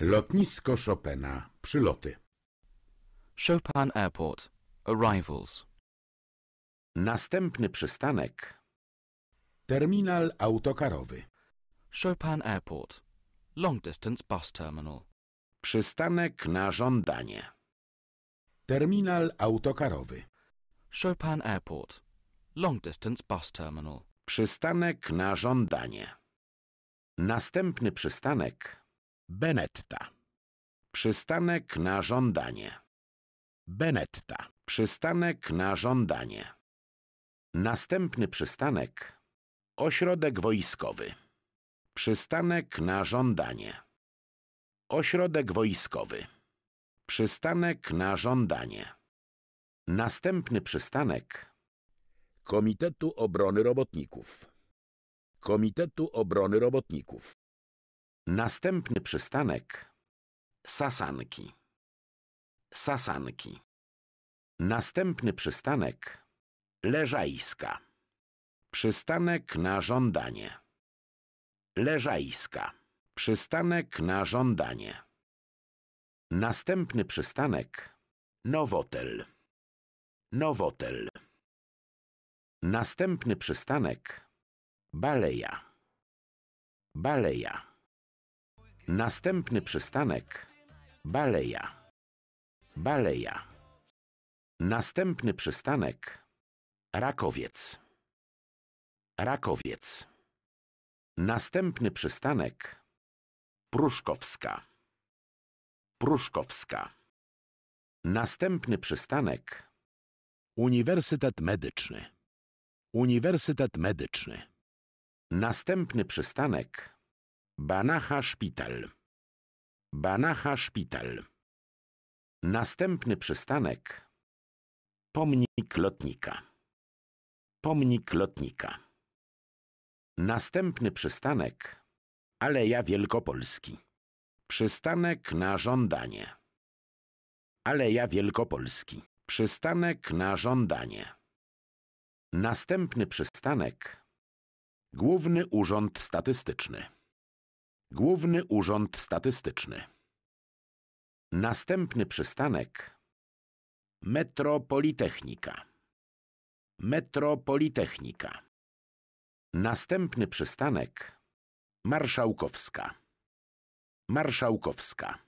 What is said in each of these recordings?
Lotnisko Chopina. Przyloty. Chopin Airport. Arrivals. Następny przystanek. Terminal autokarowy. Chopin Airport. Long Distance Bus Terminal. Przystanek na żądanie. Terminal autokarowy. Chopin Airport. Long Distance Bus Terminal. Przystanek na żądanie. Następny przystanek. Benetta. Przystanek na żądanie. Benetta. Przystanek na żądanie. Następny przystanek. Ośrodek wojskowy. Przystanek na żądanie. Ośrodek wojskowy. Przystanek na żądanie. Następny przystanek. Komitetu Obrony Robotników. Komitetu Obrony Robotników. Następny przystanek Sasanki. Sasanki. Następny przystanek Leżajska. Przystanek na żądanie. Leżajska. Przystanek na żądanie. Następny przystanek Nowotel. Nowotel. Następny przystanek Baleja. Baleja. Następny przystanek Baleja. Baleja. Następny przystanek Rakowiec. Rakowiec. Następny przystanek Pruszkowska. Pruszkowska. Następny przystanek Uniwersytet Medyczny. Uniwersytet Medyczny. Następny przystanek Banacha Szpital. Banacha Szpital. Następny przystanek. Pomnik lotnika. Pomnik lotnika. Następny przystanek. Aleja Wielkopolski. Przystanek na żądanie. Aleja Wielkopolski. Przystanek na żądanie. Następny przystanek. Główny Urząd Statystyczny. Główny Urząd Statystyczny. Następny przystanek Metropolitechnika. Metropolitechnika. Następny przystanek Marszałkowska. Marszałkowska.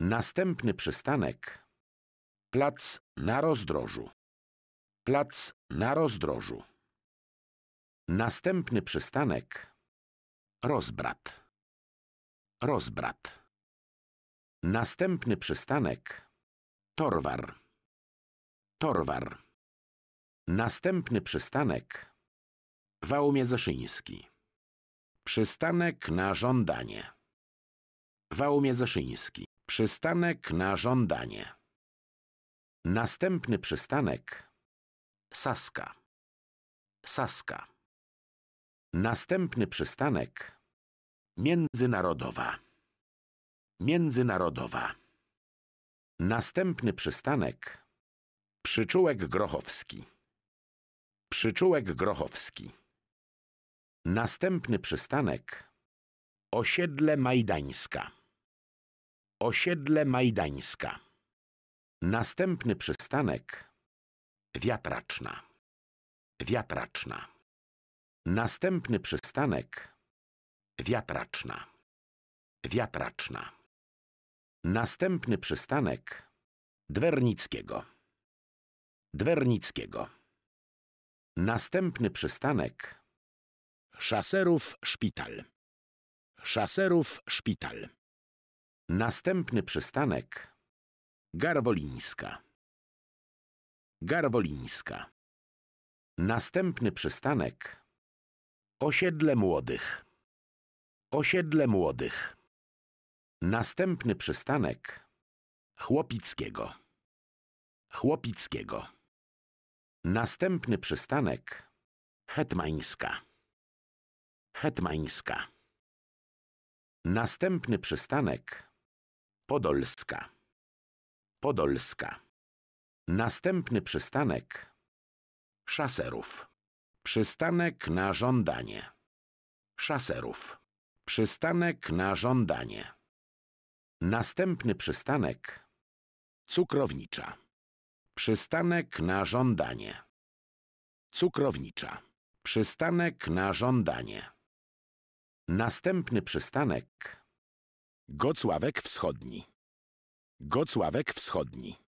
Następny przystanek Plac na rozdrożu. Plac na rozdrożu. Następny przystanek Rozbrat. Rozbrat. Następny przystanek Torwar. Torwar. Następny przystanek Wałmiezeszyński. Przystanek na żądanie. Wałmiezeszyński. Przystanek na żądanie. Następny przystanek Saska. Saska. Następny przystanek Międzynarodowa Międzynarodowa Następny przystanek Przyczółek Grochowski Przyczółek Grochowski Następny przystanek Osiedle Majdańska Osiedle Majdańska Następny przystanek Wiatraczna Wiatraczna Następny przystanek wiatraczna. Wiatraczna. Następny przystanek Dwernickiego. Dwernickiego. Następny przystanek Szaserów Szpital. Szaserów Szpital. Następny przystanek Garwolińska. Garwolińska. Następny przystanek Osiedle Młodych Osiedle Młodych Następny przystanek Chłopickiego Chłopickiego Następny przystanek Hetmańska Hetmańska Następny przystanek Podolska Podolska Następny przystanek Szaserów Przystanek na żądanie. Szaserów. Przystanek na żądanie. Następny przystanek. Cukrownicza. Przystanek na żądanie. Cukrownicza. Przystanek na żądanie. Następny przystanek. Gocławek Wschodni. Gocławek Wschodni.